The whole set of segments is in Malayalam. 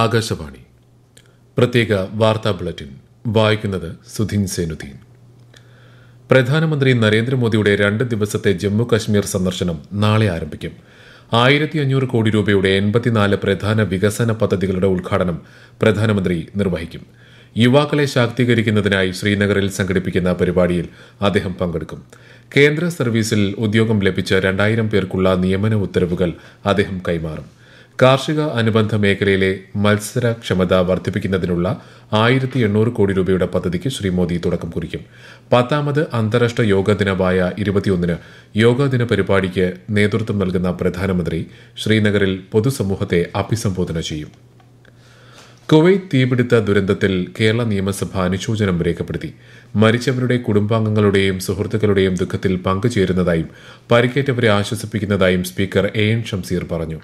ആകാശവാണി പ്രത്യേക വാർത്താ ബുള്ളറ്റിൻ വായിക്കുന്നത് സുധീൻ സേനുദ്ദീൻ പ്രധാനമന്ത്രി നരേന്ദ്രമോദിയുടെ രണ്ട് ദിവസത്തെ ജമ്മു കശ്മീർ സന്ദർശനം നാളെ ആരംഭിക്കും ആയിരത്തി അഞ്ഞൂറ് കോടി രൂപയുടെ എൺപത്തിനാല് പ്രധാന വികസന പദ്ധതികളുടെ ഉദ്ഘാടനം പ്രധാനമന്ത്രി നിർവഹിക്കും യുവാക്കളെ ശാക്തീകരിക്കുന്നതിനായി ശ്രീനഗറിൽ സംഘടിപ്പിക്കുന്ന പരിപാടിയിൽ അദ്ദേഹം പങ്കെടുക്കും കേന്ദ്ര സർവീസിൽ ഉദ്യോഗം ലഭിച്ച രണ്ടായിരം പേർക്കുള്ള നിയമന ഉത്തരവുകൾ അദ്ദേഹം കൈമാറും കാർഷിക അനുബന്ധ മേഖലയിലെ മത്സരക്ഷമത വർദ്ധിപ്പിക്കുന്നതിനുള്ള ആയിരത്തി എണ്ണൂറ് കോടി രൂപയുടെ പദ്ധതിക്ക് ശ്രീ മോദി തുടക്കം കുറിക്കും പത്താമത് അന്താരാഷ്ട്ര യോഗാ ദിനമായ ഇരുപത്തിയൊന്നിന് യോഗാ ദിന പരിപാടിക്ക് നേതൃത്വം നൽകുന്ന പ്രധാനമന്ത്രി ശ്രീനഗറിൽ പൊതുസമൂഹത്തെ അഭിസംബോധന ചെയ്യും കുവൈത്ത് തീപിടുത്ത ദുരന്തത്തിൽ കേരള നിയമസഭ അനുശോചനം രേഖപ്പെടുത്തി മരിച്ചവരുടെ കുടുംബാംഗങ്ങളുടെയും സുഹൃത്തുക്കളുടെയും ദുഃഖത്തിൽ പങ്കുചേരുന്നതായും പരിക്കേറ്റവരെ ആശ്വസിപ്പിക്കുന്നതായും സ്പീക്കർ എ എൻ ഷംസീർ പറഞ്ഞു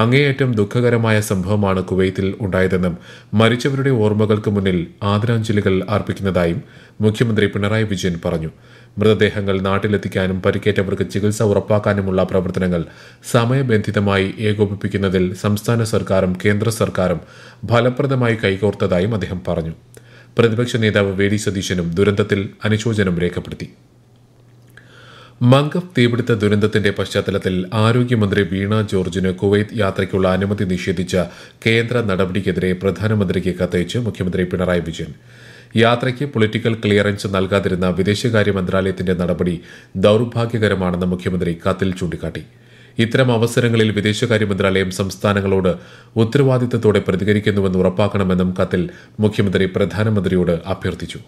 അങ്ങേയറ്റം ദുഃഖകരമായ സംഭവമാണ് കുവൈത്തിൽ ഉണ്ടായതെന്നും മരിച്ചവരുടെ ഓർമ്മകൾക്ക് മുന്നിൽ ആദരാഞ്ജലികൾ അർപ്പിക്കുന്നതായും മുഖ്യമന്ത്രി പിണറായി വിജയൻ പറഞ്ഞു മൃതദേഹങ്ങൾ നാട്ടിലെത്തിക്കാനും പരിക്കേറ്റവർക്ക് ചികിത്സ ഉറപ്പാക്കാനുമുള്ള പ്രവർത്തനങ്ങൾ സമയബന്ധിതമായി ഏകോപിപ്പിക്കുന്നതിൽ സംസ്ഥാന സർക്കാരും കേന്ദ്ര സർക്കാരും ഫലപ്രദമായി കൈകോർത്തതായും അദ്ദേഹം പറഞ്ഞു പ്രതിപക്ഷ നേതാവ് വി ഡി സതീശനും ദുരന്തത്തിൽ അനുശോചനം രേഖപ്പെടുത്തി മംഗഫ് തീപിടുത്ത ദുരന്തത്തിന്റെ പശ്ചാത്തലത്തിൽ ആരോഗ്യമന്ത്രി വീണ ജോർജിന് കുവൈത്ത് യാത്രയ്ക്കുള്ള അനുമതി നിഷേധിച്ച കേന്ദ്ര നടപടിക്കെതിരെ പ്രധാനമന്ത്രിക്ക് കത്തയച്ച് മുഖ്യമന്ത്രി പിണറായി വിജയൻ യാത്രയ്ക്ക് പൊളിറ്റിക്കൽ ക്ലിയറൻസ് നൽകാതിരുന്ന വിദേശകാര്യ മന്ത്രാലയത്തിന്റെ നടപടി ദൌർഭാഗ്യകരമാണെന്ന് മുഖ്യമന്ത്രി കത്തിൽ ചൂണ്ടിക്കാട്ടി ഇത്തരം അവസരങ്ങളിൽ വിദേശകാര്യ മന്ത്രാലയം സംസ്ഥാനങ്ങളോട് ഉത്തരവാദിത്തത്തോടെ പ്രതികരിക്കുന്നുവെന്ന് ഉറപ്പാക്കണമെന്നും കത്തിൽ മുഖ്യമന്ത്രി പ്രധാനമന്ത്രിയോട് അഭ്യർത്ഥിച്ചു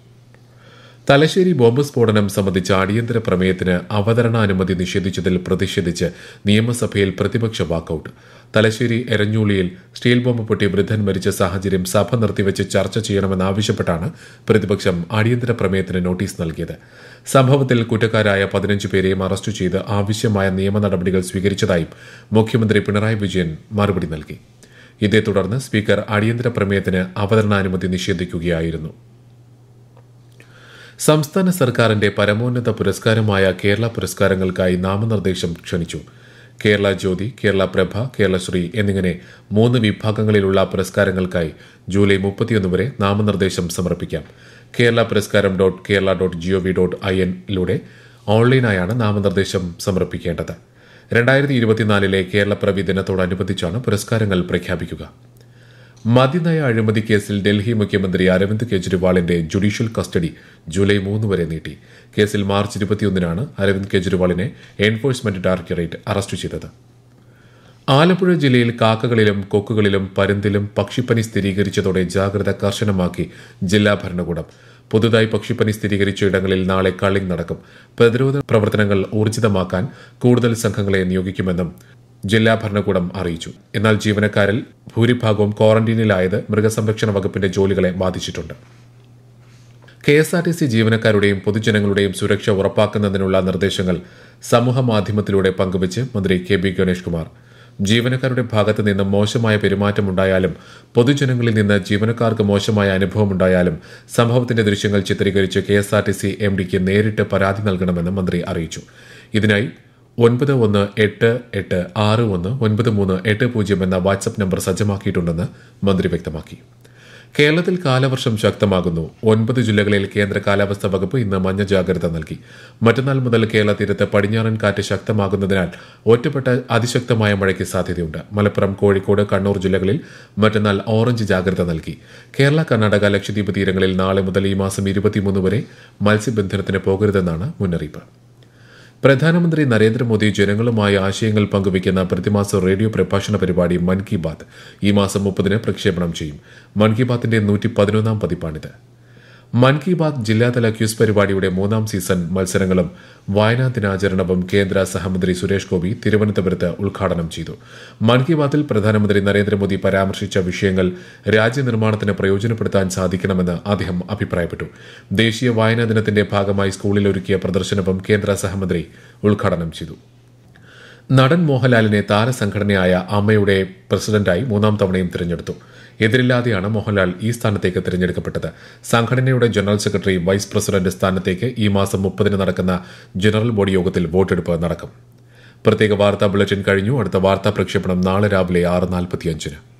തലശ്ശേരി ബോംബ് സ്ഫോടനം സംബന്ധിച്ച അടിയന്തര പ്രമേയത്തിന് അവതരണാനുമതി നിഷേധിച്ചതിൽ പ്രതിഷേധിച്ച് നിയമസഭയിൽ പ്രതിപക്ഷ വാക്കൌട്ട് തലശ്ശേരി എരഞ്ഞൂളിയിൽ സ്റ്റീൽ ബോംബ് പൊട്ടി വൃദ്ധൻ മരിച്ച സാഹചര്യം സഭ നിർത്തിവച്ച് ചർച്ച ചെയ്യണമെന്നാവശ്യപ്പെട്ടാണ് പ്രതിപക്ഷം അടിയന്തര പ്രമേയത്തിന് നോട്ടീസ് നൽകിയത് സംഭവത്തിൽ കുറ്റക്കാരായ പതിനഞ്ച് പേരെയും അറസ്റ്റ് ചെയ്ത് ആവശ്യമായ നിയമ നടപടികൾ സ്വീകരിച്ചതായും മുഖ്യമന്ത്രി പിണറായി വിജയൻ മറുപടി നൽകി ഇതേ തുടർന്ന് സ്പീക്കർ അടിയന്തര പ്രമേയത്തിന് അവതരണാനുമതി നിഷേധിക്കുകയായിരുന്നു സംസ്ഥാന സർക്കാരിന്റെ പരമോന്നത പുരസ്കാരമായ കേരള പുരസ്കാരങ്ങൾക്കായി നാമനിർദ്ദേശം ക്ഷണിച്ചു കേരള ജ്യോതി കേരള പ്രഭ കേരളശ്രീ എന്നിങ്ങനെ മൂന്ന് വിഭാഗങ്ങളിലുള്ള പുരസ്കാരങ്ങൾക്കായി ജൂലൈ മുപ്പത്തിയൊന്ന് വരെ നാമനിർദ്ദേശം സമർപ്പിക്കാം കേരള പുരസ്കാരം dot Kerala dot gov dot ഐ എന്നിലൂടെ ഓൺലൈനായാണ് നാമനിർദ്ദേശം സമർപ്പിക്കേണ്ടത് രണ്ടായിരത്തി ഇരുപത്തിനാലിലെ പ്രവി ദിനത്തോടനുബന്ധിച്ചാണ് പുരസ്കാരങ്ങൾ പ്രഖ്യാപിക്കുക മതിനയ അഴിമതി കേസിൽ ഡൽഹി മുഖ്യമന്ത്രി അരവിന്ദ് കെജ്രിവാളിന്റെ ജുഡീഷ്യൽ കസ്റ്റഡി ജൂലൈ മൂന്ന് വരെ നീട്ടി കേസിൽ മാർച്ച് ഇരുപത്തിയൊന്നിനാണ് അരവിന്ദ് കെജ്രിവാളിനെ എൻഫോഴ്സ്മെന്റ് ഡയറക്ടറേറ്റ് അറസ്റ്റ് ചെയ്തത് ആലപ്പുഴ ജില്ലയിൽ കാക്കകളിലും കൊക്കുകളിലും പരുന്തിലും പക്ഷിപ്പനി സ്ഥിരീകരിച്ചതോടെ ജാഗ്രത കർശനമാക്കി ജില്ലാ ഭരണകൂടം പുതുതായി പക്ഷിപ്പനി സ്ഥിരീകരിച്ച ഇടങ്ങളിൽ നാളെ കള്ളിംഗ് നടക്കും പ്രതിരോധ പ്രവർത്തനങ്ങൾ ഊർജിതമാക്കാൻ കൂടുതൽ സംഘങ്ങളെ നിയോഗിക്കുമെന്നും ജില്ലാ ഭരണകൂടം അറിയിച്ചു എന്നാൽ ജീവനക്കാരിൽ ഭൂരിഭാഗവും ക്വാറന്റീനിലായത് മൃഗസംരക്ഷണ വകുപ്പിന്റെ ജോലികളെ ബാധിച്ചിട്ടുണ്ട് K S R T C ജീവനക്കാരുടെയും പൊതുജനങ്ങളുടെയും സുരക്ഷ ഉറപ്പാക്കുന്നതിനുള്ള നിർദ്ദേശങ്ങൾ സമൂഹമാധ്യമത്തിലൂടെ പങ്കുവച്ച് മന്ത്രി കെ ബി ഗണേഷ് കുമാർ ജീവനക്കാരുടെ ഭാഗത്തു നിന്ന് മോശമായ ഉണ്ടായാലും പൊതുജനങ്ങളിൽ നിന്ന് ജീവനക്കാർക്ക് മോശമായ അനുഭവമുണ്ടായാലും സംഭവത്തിന്റെ ദൃശ്യങ്ങൾ ചിത്രീകരിച്ച് K S R T C M ഡിക്ക് നേരിട്ട് പരാതി നൽകണമെന്ന് മന്ത്രി അറിയിച്ചു ഇതിനായി ഒൻപത് ഒന്ന് എട്ട് എട്ട് ആറ് ഒന്ന് ഒൻപത് മൂന്ന് എട്ട് പൂജ്യം എന്ന വാട്സപ്പ് നമ്പർ സജ്ജമാക്കിയിട്ടുണ്ടെന്ന് മന്ത്രി വ്യക്തമാക്കി കേരളത്തിൽ കാലവർഷം ശക്തമാകുന്നു ഒൻപത് ജില്ലകളിൽ കേന്ദ്ര കാലാവസ്ഥാ വകുപ്പ് ഇന്ന് മഞ്ഞ ജാഗ്രത നൽകി മറ്റന്നാൾ മുതൽ കേരള തീരത്ത് പടിഞ്ഞാറൻ കാറ്റ് ശക്തമാകുന്നതിനാൽ ഒറ്റപ്പെട്ട അതിശക്തമായ മഴയ്ക്ക് സാധ്യതയുണ്ട് മലപ്പുറം കോഴിക്കോട് കണ്ണൂർ ജില്ലകളിൽ മറ്റന്നാൾ ഓറഞ്ച് ജാഗ്രത നൽകി കേരള കർണാടക ലക്ഷദ്വീപ് തീരങ്ങളിൽ നാളെ മുതൽ ഈ മാസം ഇരുപത്തിമൂന്ന് വരെ മത്സ്യബന്ധനത്തിന് പോകരുതെന്നാണ് മുന്നറിയിപ്പ് പ്രധാനമന്ത്രി നരേന്ദ്രമോദി ജനങ്ങളുമായി ആശയങ്ങൾ പങ്കുവയ്ക്കുന്ന പ്രതിമാസ റേഡിയോ പ്രഭാഷണ പരിപാടി മൻ കി ബാത് ഈ മാസം മുപ്പതിന് പ്രക്ഷേപണം ചെയ്യും മൻ കി ബാത്തിന്റെ നൂറ്റി പതിനൊന്നാം പതിപ്പാണിത് മൻ കി ബാത് ജില്ലാതല ക്യൂസ് പരിപാടിയുടെ മൂന്നാം സീസൺ മത്സരങ്ങളും വായനാ ദിനാചരണവും കേന്ദ്ര സഹമന്ത്രി സുരേഷ് ഗോപി തിരുവനന്തപുരത്ത് ഉദ്ഘാടനം ചെയ്തു മൻ കി ബാത്തിൽ പ്രധാനമന്ത്രി നരേന്ദ്രമോദി പരാമർശിച്ച വിഷയങ്ങൾ രാജ്യനിർമ്മാണത്തിന് പ്രയോജനപ്പെടുത്താൻ സാധിക്കണമെന്ന് അദ്ദേഹം അഭിപ്രായപ്പെട്ടു ദേശീയ വായനാ ദിനത്തിന്റെ ഭാഗമായി സ്കൂളിൽ ഒരുക്കിയ പ്രദർശനവും കേന്ദ്ര സഹമന്ത്രി ഉദ്ഘാടനം ചെയ്തു നടൻ മോഹൻലാലിനെ താരസംഘടനയായ അമ്മയുടെ പ്രസിഡന്റായി മൂന്നാം തവണയും തിരഞ്ഞെടുത്തു എതിരില്ലാതെയാണ് മോഹൻലാൽ ഈ സ്ഥാനത്തേക്ക് തിരഞ്ഞെടുക്കപ്പെട്ടത് സംഘടനയുടെ ജനറൽ സെക്രട്ടറി വൈസ് പ്രസിഡന്റ് സ്ഥാനത്തേക്ക് ഈ മാസം മുപ്പതിന് നടക്കുന്ന ജനറൽ ബോഡി യോഗത്തിൽ വോട്ടെടുപ്പ് നടക്കും പ്രത്യേക വാർത്താ ബുള്ളറ്റിൻ കഴിഞ്ഞു അടുത്ത വാർത്താ പ്രക്ഷേപണം നാളെ രാവിലെ ആറ് നാൽപ്പത്തിയഞ്ചിന്